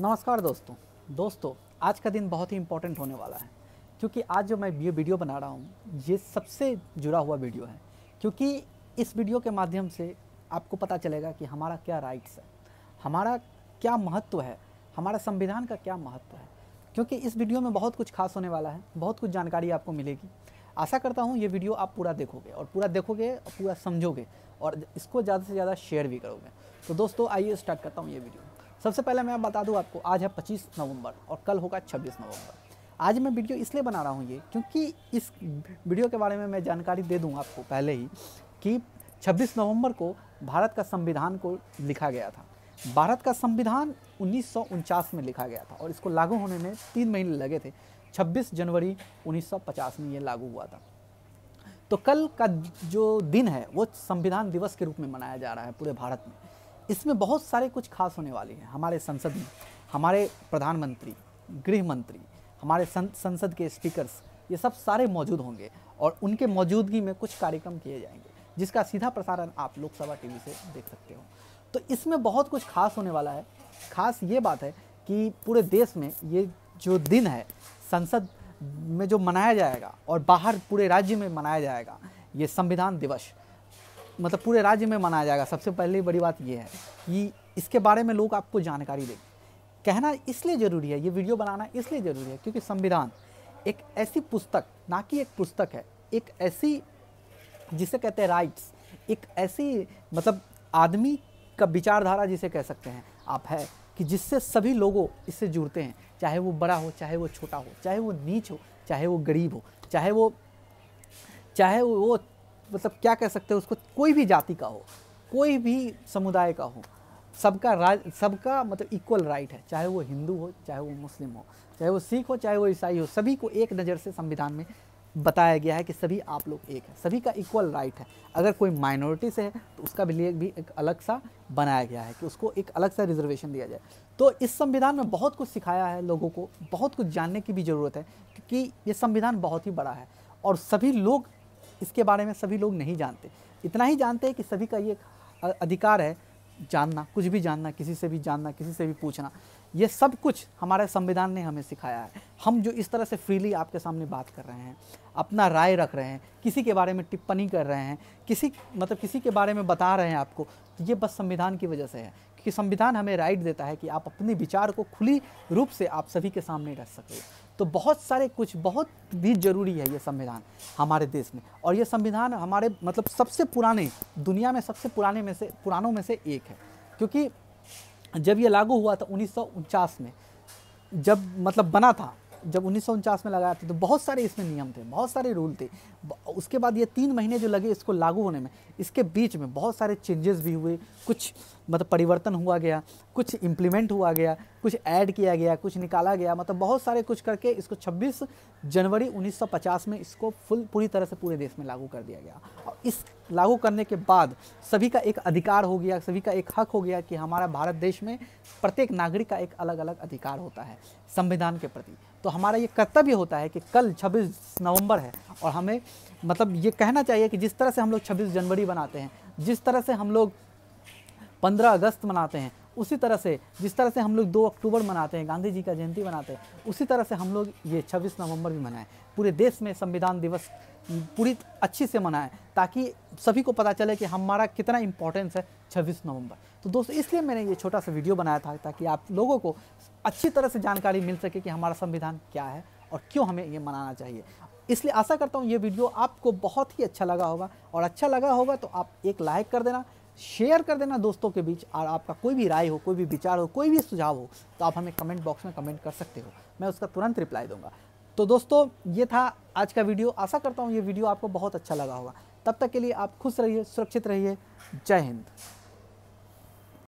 नमस्कार दोस्तों दोस्तों आज का दिन बहुत ही इम्पोर्टेंट होने वाला है क्योंकि आज जो मैं ये वीडियो बना रहा हूँ ये सबसे जुड़ा हुआ वीडियो है क्योंकि इस वीडियो के माध्यम से आपको पता चलेगा कि हमारा क्या राइट्स है हमारा क्या महत्व है हमारा संविधान का क्या महत्व है क्योंकि इस वीडियो में बहुत कुछ खास होने वाला है बहुत कुछ जानकारी आपको मिलेगी आशा करता हूँ ये वीडियो आप पूरा देखोगे और पूरा देखोगे और पूरा समझोगे और इसको ज़्यादा से ज़्यादा शेयर भी करोगे तो दोस्तों आइए स्टार्ट करता हूँ ये वीडियो सबसे पहले मैं बता दूं आपको आज है पच्चीस नवंबर और कल होगा छब्बीस नवंबर आज मैं वीडियो इसलिए बना रहा हूँ ये क्योंकि इस वीडियो के बारे में मैं जानकारी दे दूँ आपको पहले ही कि 26 नवंबर को भारत का संविधान को लिखा गया था भारत का संविधान उन्नीस में लिखा गया था और इसको लागू होने में तीन महीने लगे थे 26 जनवरी 1950 में ये लागू हुआ था तो कल का जो दिन है वो संविधान दिवस के रूप में मनाया जा रहा है पूरे भारत में इसमें बहुत सारे कुछ खास होने वाले हैं हमारे संसद में हमारे प्रधानमंत्री गृह मंत्री हमारे संसद के स्पीकर्स ये सब सारे मौजूद होंगे और उनके मौजूदगी में कुछ कार्यक्रम किए जाएंगे जिसका सीधा प्रसारण आप लोकसभा टीवी से देख सकते हो तो इसमें बहुत कुछ खास होने वाला है खास ये बात है कि पूरे देश में ये जो दिन है संसद में जो मनाया जाएगा और बाहर पूरे राज्य में मनाया जाएगा ये संविधान दिवस मतलब पूरे राज्य में मनाया जाएगा सबसे पहली बड़ी बात यह है कि इसके बारे में लोग आपको जानकारी दें कहना इसलिए ज़रूरी है ये वीडियो बनाना इसलिए ज़रूरी है क्योंकि संविधान एक ऐसी पुस्तक ना कि एक पुस्तक है एक ऐसी जिसे कहते हैं राइट्स एक ऐसी मतलब आदमी का विचारधारा जिसे कह सकते हैं आप है कि जिससे सभी लोगों इससे जुड़ते हैं चाहे वो बड़ा हो चाहे वो छोटा हो चाहे वो नीच हो चाहे वो गरीब हो चाहे वो चाहे वो मतलब क्या कह सकते हैं उसको कोई भी जाति का हो कोई भी समुदाय का हो सबका राज सबका मतलब इक्वल राइट है चाहे वो हिंदू हो चाहे वो मुस्लिम हो चाहे वो सिख हो चाहे वो ईसाई हो सभी को एक नज़र से संविधान में बताया गया है कि सभी आप लोग एक हैं सभी का इक्वल राइट है अगर कोई माइनॉरिटी से है तो उसका भी भी एक अलग सा बनाया गया है कि उसको एक अलग सा रिजर्वेशन दिया जाए तो इस संविधान में बहुत कुछ सिखाया है लोगों को बहुत कुछ जानने की भी ज़रूरत है क्योंकि ये संविधान बहुत ही बड़ा है और सभी लोग इसके बारे में सभी लोग नहीं जानते इतना ही जानते हैं कि सभी का ये अधिकार है जानना कुछ भी जानना किसी से भी जानना किसी से भी पूछना ये सब कुछ हमारे संविधान ने हमें सिखाया है हम जो इस तरह से फ्रीली आपके सामने बात कर रहे हैं अपना राय रख रहे हैं किसी के बारे में टिप्पणी कर रहे हैं किसी मतलब किसी के बारे में बता रहे हैं आपको तो ये बस संविधान की वजह से है क्योंकि संविधान हमें राइट देता है कि आप अपने विचार को खुली रूप से आप सभी के सामने रख सकें तो बहुत सारे कुछ बहुत भी ज़रूरी है ये संविधान हमारे देश में और ये संविधान हमारे मतलब सबसे पुराने दुनिया में सबसे पुराने में से पुरानों में से एक है क्योंकि जब ये लागू हुआ था उन्नीस में जब मतलब बना था जब उन्नीस में लगाया था तो बहुत सारे इसमें नियम थे बहुत सारे रूल थे उसके बाद ये तीन महीने जो लगे इसको लागू होने में इसके बीच में बहुत सारे चेंजेस भी हुए कुछ मतलब परिवर्तन हुआ गया कुछ इम्प्लीमेंट हुआ गया कुछ ऐड किया गया कुछ निकाला गया मतलब बहुत सारे कुछ करके इसको 26 जनवरी 1950 में इसको फुल पूरी तरह से पूरे देश में लागू कर दिया गया और इस लागू करने के बाद सभी का एक अधिकार हो गया सभी का एक हक हो गया कि हमारा भारत देश में प्रत्येक नागरिक का एक अलग अलग अधिकार होता है संविधान के प्रति तो हमारा ये कर्तव्य होता है कि कल 26 नवंबर है और हमें मतलब ये कहना चाहिए कि जिस तरह से हम लोग 26 जनवरी बनाते हैं जिस तरह से हम लोग पंद्रह अगस्त मनाते हैं उसी तरह से जिस तरह से हम लोग दो अक्टूबर मनाते हैं गांधी जी का जयंती मनाते हैं उसी तरह से हम लोग ये छब्बीस नवंबर भी मनाएं पूरे देश में संविधान दिवस पूरी अच्छी से मनाएं ताकि सभी को पता चले कि हमारा कितना इम्पोर्टेंस है छब्बीस नवंबर तो दोस्तों इसलिए मैंने ये छोटा सा वीडियो बनाया था ताकि आप लोगों को अच्छी तरह से जानकारी मिल सके कि हमारा संविधान क्या है और क्यों हमें ये मनाना चाहिए इसलिए आशा करता हूँ ये वीडियो आपको बहुत ही अच्छा लगा होगा और अच्छा लगा होगा तो आप एक लाइक कर देना शेयर कर देना दोस्तों के बीच और आपका कोई भी राय हो कोई भी विचार हो कोई भी सुझाव हो तो आप हमें कमेंट बॉक्स में कमेंट कर सकते हो मैं उसका तुरंत रिप्लाई दूंगा तो दोस्तों ये था आज का वीडियो आशा करता हूँ ये वीडियो आपको बहुत अच्छा लगा होगा तब तक के लिए आप खुश रहिए सुरक्षित रहिए जय हिंद